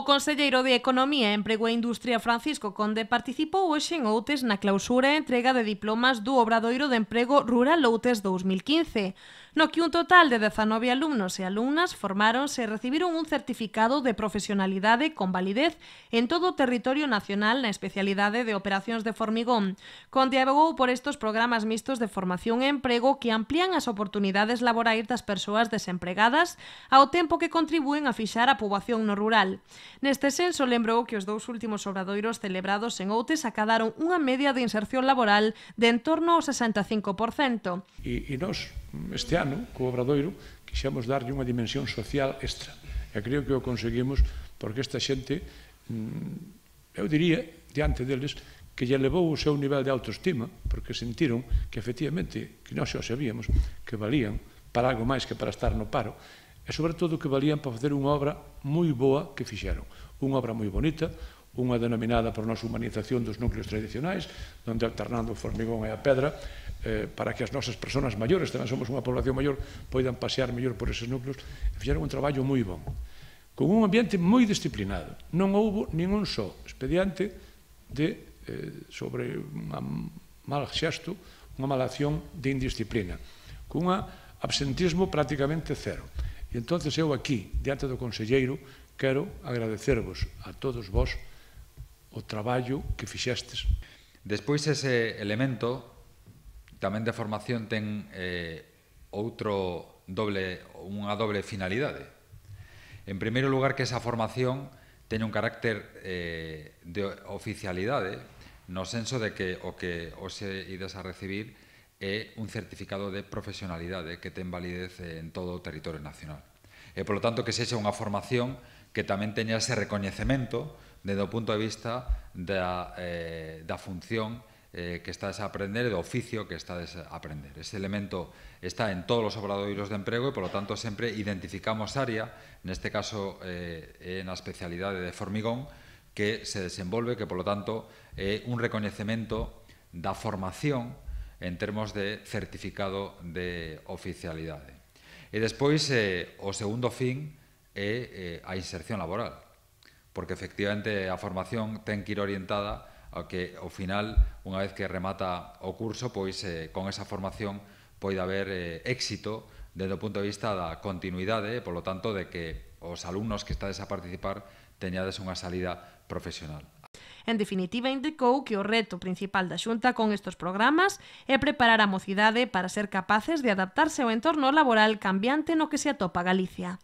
O conselleiro de Economía, Emprego e Industria Francisco Conde participou hoxe en Outes na clausura e entrega de diplomas do Obradoiro de Emprego Rural Outes 2015 no que un total de 19 alumnos e alumnas formáronse e recibiron un certificado de profesionalidade con validez en todo o territorio nacional na especialidade de operacións de formigón. Contiabogou por estos programas mixtos de formación e emprego que amplían as oportunidades laborais das persoas desempregadas ao tempo que contribúen a fixar a poboación no rural. Neste senso, lembrou que os dous últimos obradoiros celebrados en Outes acadaron unha media de inserción laboral de en torno ao 65%. E, e nós este ano, co Obradoiro, quixemos darlle unha dimensión social extra. E creo que o conseguimos porque esta xente, mm, eu diría, diante deles, que lle levou o seu nivel de autoestima, porque sentiron que efectivamente, que nós xa sabíamos, que valían para algo máis que para estar no paro, e sobre todo que valían para facer unha obra moi boa que fixeron. Unha obra moi bonita, unha denominada por nosa humanización dos núcleos tradicionais, onde alternando o formigón e a pedra, eh, para que as nosas persoas maiores, tamén somos unha población maior, poidan pasear mellor por eses núcleos, e fixeron un traballo moi bon, con un ambiente moi disciplinado. Non houbo ningún só expediente de, eh, sobre unha mal xesto, unha mala acción de indisciplina, con un absentismo prácticamente cero. E entonces eu aquí, diante do Conselleiro, quero agradecervos a todos vós o traballo que fixestes. Despois ese elemento tamén de formación ten eh, outro doble, unha doble finalidade. En primeiro lugar, que esa formación teña un carácter eh, de oficialidade, no senso de que o que os ides a recibir é un certificado de profesionalidade que ten validez en todo o territorio nacional. E, polo tanto, que sexa unha formación que tamén teña ese recoñecemento desde o punto de vista da, eh, da función eh, que estás a aprender, do oficio que estás a aprender. Ese elemento está en todos os obradoiros de emprego e, polo tanto, sempre identificamos área, neste caso eh, na especialidade de formigón, que se desenvolve, que, polo tanto, é eh, un reconocimiento da formación en termos de certificado de oficialidade. E despois, eh, o segundo fin é eh, a inserción laboral, porque efectivamente a formación ten que ir orientada a que ao final, unha vez que remata o curso, pois eh, con esa formación poida haber eh, éxito desde o punto de vista da continuidade, por polo tanto, de que os alumnos que estades a participar teñades unha salida profesional. En definitiva, indicou que o reto principal da Xunta con estos programas é preparar a mocidade para ser capaces de adaptarse ao entorno laboral cambiante no que se atopa Galicia.